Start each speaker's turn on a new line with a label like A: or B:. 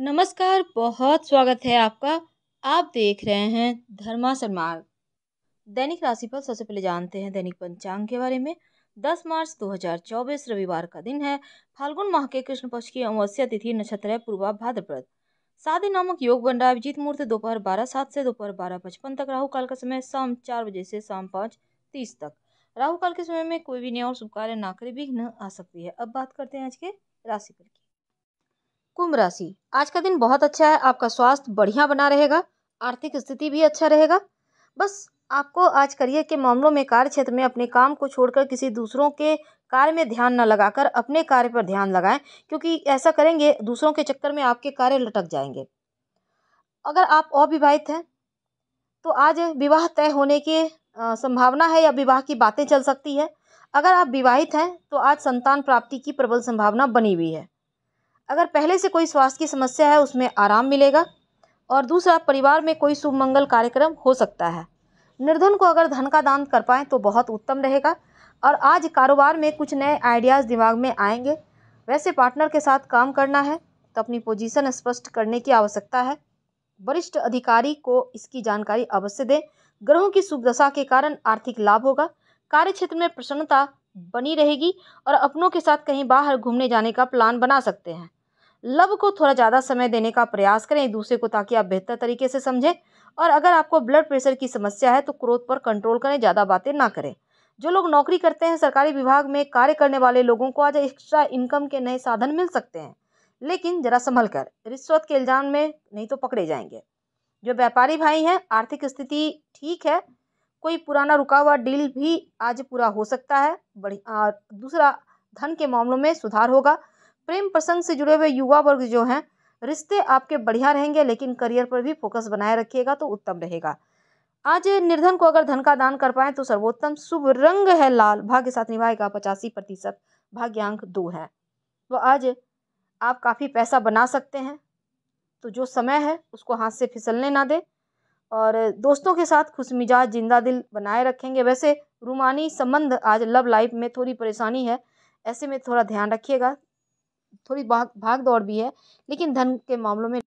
A: नमस्कार बहुत स्वागत है आपका आप देख रहे हैं धर्मा सन्मार्ग दैनिक राशिफल सबसे पहले जानते हैं दैनिक पंचांग के बारे में 10 मार्च 2024 रविवार का दिन है फाल्गुन माह के कृष्ण पक्ष की अमावस्या तिथि नक्षत्र है पूर्वा भाद्रपद साधे नामक योग बन रहा है अभिजीत मुहूर्त दोपहर बारह सात से दोपहर बारह पचपन तक राहु काल का समय शाम चार बजे से शाम पाँच तीस तक राहु काल के समय में कोई भी न्याय और शुभ कार्य ना करे न आ सकती है अब बात करते हैं आज के राशिफल कुंभ राशि आज का दिन बहुत अच्छा है आपका स्वास्थ्य बढ़िया बना रहेगा आर्थिक स्थिति भी अच्छा रहेगा बस आपको आज करियर के मामलों में कार्य क्षेत्र में अपने काम को छोड़कर किसी दूसरों के कार्य में ध्यान न लगाकर अपने कार्य पर ध्यान लगाएं क्योंकि ऐसा करेंगे दूसरों के चक्कर में आपके कार्य लटक जाएंगे अगर आप अविवाहित हैं तो आज विवाह तय होने की संभावना है या विवाह की बातें चल सकती है अगर आप विवाहित हैं तो आज संतान प्राप्ति की प्रबल संभावना बनी हुई है अगर पहले से कोई स्वास्थ्य की समस्या है उसमें आराम मिलेगा और दूसरा परिवार में कोई शुभ मंगल कार्यक्रम हो सकता है निर्धन को अगर धन का दान कर पाएँ तो बहुत उत्तम रहेगा और आज कारोबार में कुछ नए आइडियाज़ दिमाग में आएंगे वैसे पार्टनर के साथ काम करना है तो अपनी पोजीशन स्पष्ट करने की आवश्यकता है वरिष्ठ अधिकारी को इसकी जानकारी अवश्य दें ग्रहों की शुभ दशा के कारण आर्थिक लाभ होगा कार्य क्षेत्र में प्रसन्नता बनी रहेगी और अपनों के साथ कहीं बाहर घूमने जाने का प्लान बना सकते हैं लव को थोड़ा ज़्यादा समय देने का प्रयास करें एक दूसरे को ताकि आप बेहतर तरीके से समझें और अगर आपको ब्लड प्रेशर की समस्या है तो क्रोध पर कंट्रोल करें ज़्यादा बातें ना करें जो लोग नौकरी करते हैं सरकारी विभाग में कार्य करने वाले लोगों को आज एक्स्ट्रा इनकम के नए साधन मिल सकते हैं लेकिन जरा संभल कर रिश्वत के इल्ज़ाम में नहीं तो पकड़े जाएंगे जो व्यापारी भाई हैं आर्थिक स्थिति ठीक है कोई पुराना रुका हुआ डील भी आज पूरा हो सकता है बड़ी दूसरा धन के मामलों में सुधार होगा प्रेम प्रसंग से जुड़े हुए युवा वर्ग जो हैं रिश्ते आपके बढ़िया रहेंगे लेकिन करियर पर भी फोकस बनाए रखिएगा तो उत्तम रहेगा आज निर्धन को अगर धन का दान कर पाए तो सर्वोत्तम शुभ रंग है लाल भाग्य साथ निभाएगा पचासी प्रतिशत भाग्यांक दो है तो आज आप काफ़ी पैसा बना सकते हैं तो जो समय है उसको हाथ से फिसलने ना दें और दोस्तों के साथ खुश मिजाज जिंदा दिल बनाए रखेंगे वैसे रूमानी संबंध आज लव लाइफ में थोड़ी परेशानी है ऐसे में थोड़ा ध्यान रखिएगा थोड़ी भाग भाग दौड़ भी है लेकिन धन के मामलों में